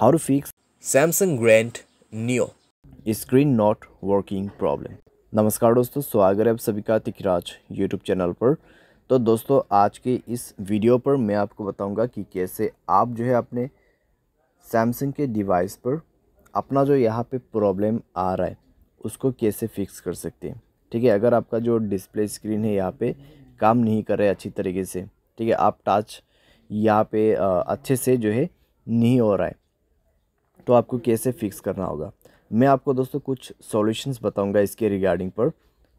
how to fix Samsung Grand Neo screen not working problem नमस्कार दोस्तों स्वागत है आप सभी का तिकराज यूट्यूब चैनल पर तो दोस्तों आज के इस वीडियो पर मैं आपको बताऊंगा कि कैसे आप जो है अपने सैमसंग के डिवाइस पर अपना जो यहाँ पे प्रॉब्लम आ रहा है उसको कैसे फिक्स कर सकते हैं ठीक है अगर आपका जो डिस्प्ले स्क्रीन है यहाँ पे काम नहीं कर रहा है अच्छी तरीके से ठीक है आप टच यहाँ पे अच्छे से जो है नहीं हो रहा है तो आपको कैसे फिक्स करना होगा मैं आपको दोस्तों कुछ सॉल्यूशंस बताऊंगा इसके रिगार्डिंग पर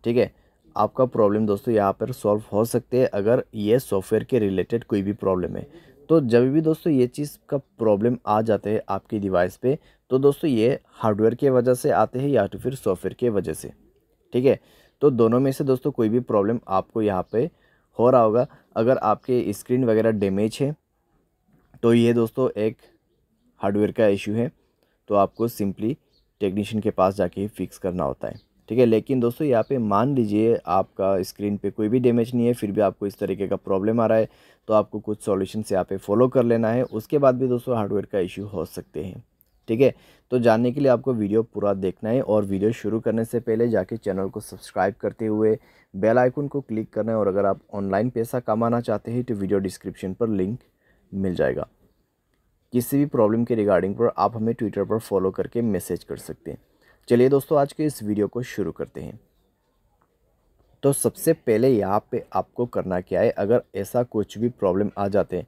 ठीक है आपका प्रॉब्लम दोस्तों यहाँ पर सॉल्व हो सकते हैं अगर ये सॉफ्टवेयर के रिलेटेड कोई भी प्रॉब्लम है तो जब भी दोस्तों ये चीज़ का प्रॉब्लम आ जाते हैं आपकी डिवाइस पे तो दोस्तों ये हार्डवेयर के वजह से आते हैं या तो फिर सॉफ्टवेयर के वजह से ठीक है तो दोनों में से दोस्तों कोई भी प्रॉब्लम आपको यहाँ पे हो रहा होगा अगर आपके स्क्रीन वगैरह डैमेज है तो ये दोस्तों एक हार्डवेयर का इशू है तो आपको सिंपली टेक्नीशियन के पास जाके ही फिक्स करना होता है ठीक है लेकिन दोस्तों यहाँ पे मान लीजिए आपका स्क्रीन पे कोई भी डैमेज नहीं है फिर भी आपको इस तरीके का प्रॉब्लम आ रहा है तो आपको कुछ से यहाँ पे फॉलो कर लेना है उसके बाद भी दोस्तों हार्डवेयर का इशू हो सकते हैं ठीक है तो जानने के लिए आपको वीडियो पूरा देखना है और वीडियो शुरू करने से पहले जाके चैनल को सब्सक्राइब करते हुए बेल आइकन को क्लिक करना है और अगर आप ऑनलाइन पैसा कमाना चाहते हैं तो वीडियो डिस्क्रिप्शन पर लिंक मिल जाएगा किसी भी प्रॉब्लम के रिगार्डिंग पर आप हमें ट्विटर पर फॉलो करके मैसेज कर सकते हैं चलिए दोस्तों आज के इस वीडियो को शुरू करते हैं तो सबसे पहले यहाँ पे आपको करना क्या है अगर ऐसा कुछ भी प्रॉब्लम आ जाते हैं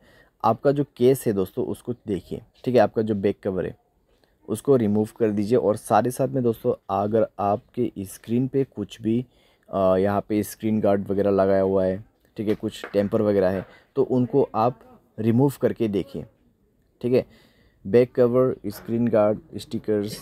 आपका जो केस है दोस्तों उसको देखिए ठीक है आपका जो बैक कवर है उसको रिमूव कर दीजिए और साथ ही साथ में दोस्तों अगर आपके स्क्रीन पे कुछ भी यहाँ पे स्क्रीन गार्ड वगैरह लगाया हुआ है ठीक है कुछ टेम्पर वगैरह है तो उनको आप रिमूव करके देखिए ठीक है back cover screen guard stickers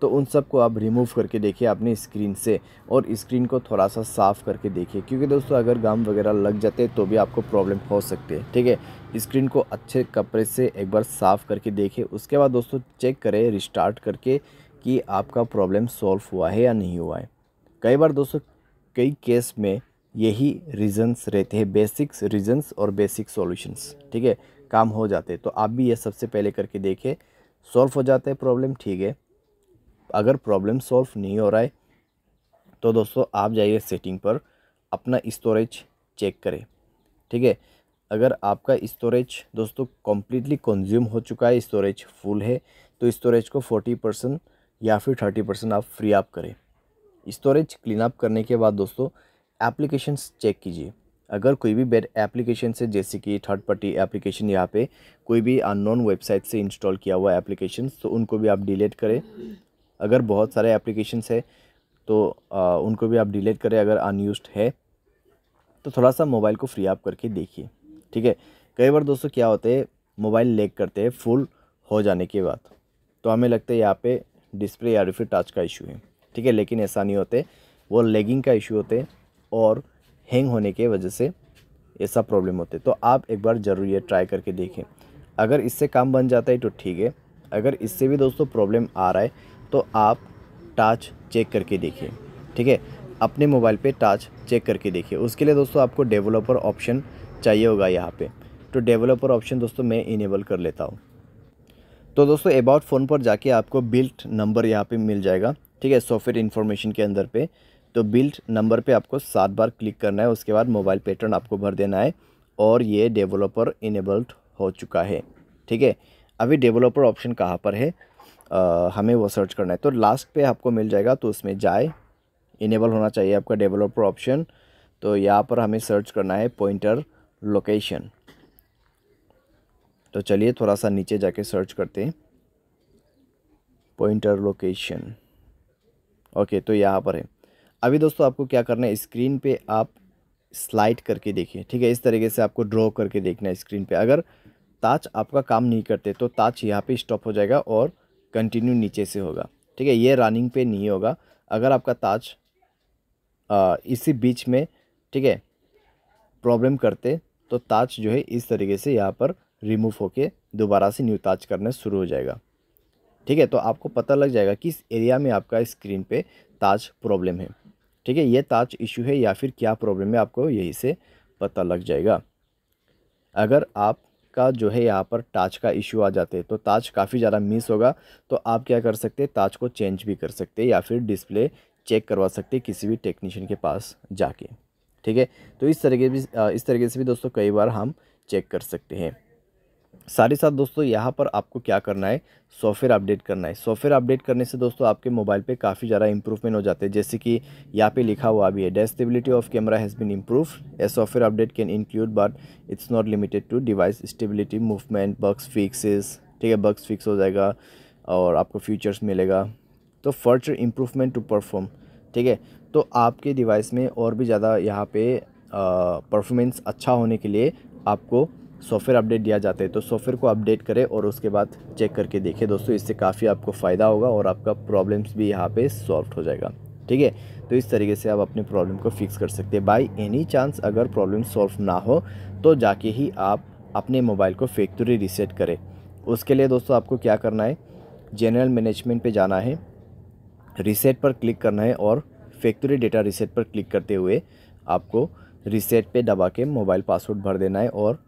तो उन सब को आप रिमूव करके देखिए अपने स्क्रीन से और स्क्रीन को थोड़ा सा साफ़ करके देखिए क्योंकि दोस्तों अगर गाम वगैरह लग जाते तो भी आपको प्रॉब्लम हो सकती है ठीक है स्क्रीन को अच्छे कपड़े से एक बार साफ़ करके देखिए उसके बाद दोस्तों चेक करें रिस्टार्ट करके कि आपका प्रॉब्लम सॉल्व हुआ है या नहीं हुआ है कई बार दोस्तों कई केस में यही रीज़न्स रहते हैं बेसिक्स रीज़न्स और बेसिक सोल्यूशंस ठीक है काम हो जाते तो आप भी ये सबसे पहले करके देखें सॉल्व हो जाता है प्रॉब्लम ठीक है अगर प्रॉब्लम सॉल्व नहीं हो रहा है तो दोस्तों आप जाइए सेटिंग पर अपना स्टोरेज चेक करें ठीक है अगर आपका स्टोरेज दोस्तों कम्प्लीटली कंज्यूम हो चुका है स्टोरेज फुल है तो स्टोरेज को फोर्टी परसेंट या फिर थर्टी परसेंट आप फ्री आप करें स्टोरेज क्लीन अप करने के बाद दोस्तों एप्लीकेशंस चेक कीजिए अगर कोई भी बेड एप्लीकेशन से जैसे कि थर्ड पार्टी एप्लीकेशन यहाँ पे कोई भी अननोन वेबसाइट से इंस्टॉल किया हुआ एप्लीकेशन तो उनको भी आप डिलीट करें अगर बहुत सारे एप्लीकेशंस है तो आ, उनको भी आप डिलीट करें अगर अनयूज है तो थोड़ा सा मोबाइल को फ्री आप करके देखिए ठीक है कई बार दोस्तों क्या होते हैं मोबाइल लेक करते हैं फुल हो जाने के बाद तो हमें लगता है यहाँ पे डिस्प्ले या फिर टच का इशू है ठीक है लेकिन ऐसा नहीं होते वो लेगिंग का इशू होते और हैंग होने के वजह से ऐसा प्रॉब्लम होते तो आप एक बार ज़रूर ये ट्राई करके देखें अगर इससे काम बन जाता है तो ठीक है अगर इससे भी दोस्तों प्रॉब्लम आ रहा है तो आप टाच चेक करके देखिए ठीक है अपने मोबाइल पे टाच चेक करके देखिए उसके लिए दोस्तों आपको डेवलपर ऑप्शन चाहिए होगा यहाँ पे तो डेवलपर ऑप्शन दोस्तों मैं इनेबल कर लेता हूँ तो दोस्तों अबाउट फ़ोन पर जाके आपको बिल्ट नंबर यहाँ पे मिल जाएगा ठीक है सॉफ्टवेयर इन्फॉर्मेशन के अंदर पे तो बिल्ट नंबर पे आपको सात बार क्लिक करना है उसके बाद मोबाइल पैटर्न आपको भर देना है और ये डेवलपर इनेबल्ड हो चुका है ठीक है अभी डेवलपर ऑप्शन कहाँ पर है आ, हमें वो सर्च करना है तो लास्ट पे आपको मिल जाएगा तो उसमें जाए इनेबल होना चाहिए आपका डेवलपर ऑप्शन तो यहाँ पर हमें सर्च करना है पॉइंटर लोकेशन तो चलिए थोड़ा सा नीचे जाके सर्च करते हैं पॉइंटर लोकेशन ओके तो यहाँ पर है अभी दोस्तों आपको क्या करना है स्क्रीन पे आप स्लाइड करके देखिए ठीक है इस तरीके से आपको ड्रॉ करके देखना है स्क्रीन पे अगर ताच आपका काम नहीं करते तो ताच यहाँ पे स्टॉप हो जाएगा और कंटिन्यू नीचे से होगा ठीक है ये रनिंग पे नहीं होगा अगर आपका ताच आ, इसी बीच में ठीक है प्रॉब्लम करते तो ताच जो है इस तरीके से यहाँ पर रिमूव होके दोबारा से न्यू ताज करना शुरू हो जाएगा ठीक है तो आपको पता लग जाएगा किस एरिया में आपका स्क्रीन पे ताज प्रॉब्लम है ठीक है ये ताज इशू है या फिर क्या प्रॉब्लम है आपको यही से पता लग जाएगा अगर आप का जो है यहाँ पर टाच का इशू आ जाते हैं तो टाच काफ़ी ज़्यादा मिस होगा तो आप क्या कर सकते हैं टाच को चेंज भी कर सकते हैं या फिर डिस्प्ले चेक करवा सकते हैं किसी भी टेक्नीशियन के पास जाके ठीक है तो इस तरीके भी इस तरीके से भी दोस्तों कई बार हम चेक कर सकते हैं साथ ही साथ दोस्तों यहाँ पर आपको क्या करना है सॉफ्टवेयर अपडेट करना है सॉफ्टवेयर अपडेट करने से दोस्तों आपके मोबाइल पे काफ़ी ज़्यादा इंप्रूवमेंट हो जाते हैं जैसे कि यहाँ पे लिखा हुआ भी है the stability of camera has been improve a software update can include but it's not limited to device stability movement bugs fixes ठीक है बक्स फिक्स हो जाएगा और आपको फीचर्स मिलेगा तो फर्चर इम्प्रूवमेंट टू परफॉर्म ठीक है तो आपके डिवाइस में और भी ज़्यादा यहाँ पे परफॉर्मेंस अच्छा होने के लिए आपको सॉफ्टवेयर अपडेट दिया जाता है तो सॉफ्टवेयर को अपडेट करें और उसके बाद चेक करके देखें दोस्तों इससे काफ़ी आपको फ़ायदा होगा और आपका प्रॉब्लम्स भी यहाँ पे सॉल्व हो जाएगा ठीक है तो इस तरीके से आप अपनी प्रॉब्लम को फिक्स कर सकते हैं बाई एनी चांस अगर प्रॉब्लम सॉल्व ना हो तो जाके ही आप अपने मोबाइल को फैक्ट्री रीसेट करें उसके लिए दोस्तों आपको क्या करना है जनरल मैनेजमेंट पर जाना है रीसेट पर क्लिक करना है और फैक्ट्री डेटा रीसेट पर क्लिक करते हुए आपको रीसेट पे दबा के मोबाइल पासवर्ड भर देना है और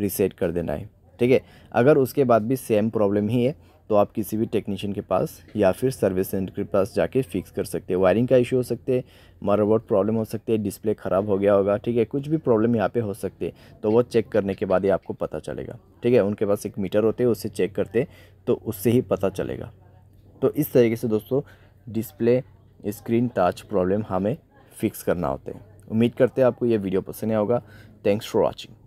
रीसेट कर देना है ठीक है अगर उसके बाद भी सेम प्रॉब्लम ही है तो आप किसी भी टेक्नीशियन के पास या फिर सर्विस सेंटर के पास जाके फिक्स कर सकते हैं वायरिंग का इशू हो सकते हैं मरबोर्ड प्रॉब्लम हो सकते हैं डिस्प्ले ख़राब हो गया होगा ठीक है कुछ भी प्रॉब्लम यहाँ पे हो सकते हैं तो वो चेक करने के बाद ही आपको पता चलेगा ठीक है उनके पास एक मीटर होते हैं उससे चेक करते तो उससे ही पता चलेगा तो इस तरीके से दोस्तों डिस्प्ले स्क्रीन टच प्रॉब्लम हमें फिक्स करना होते हैं उम्मीद करते हैं आपको ये वीडियो पसंद आया होगा थैंक्स फॉर वॉचिंग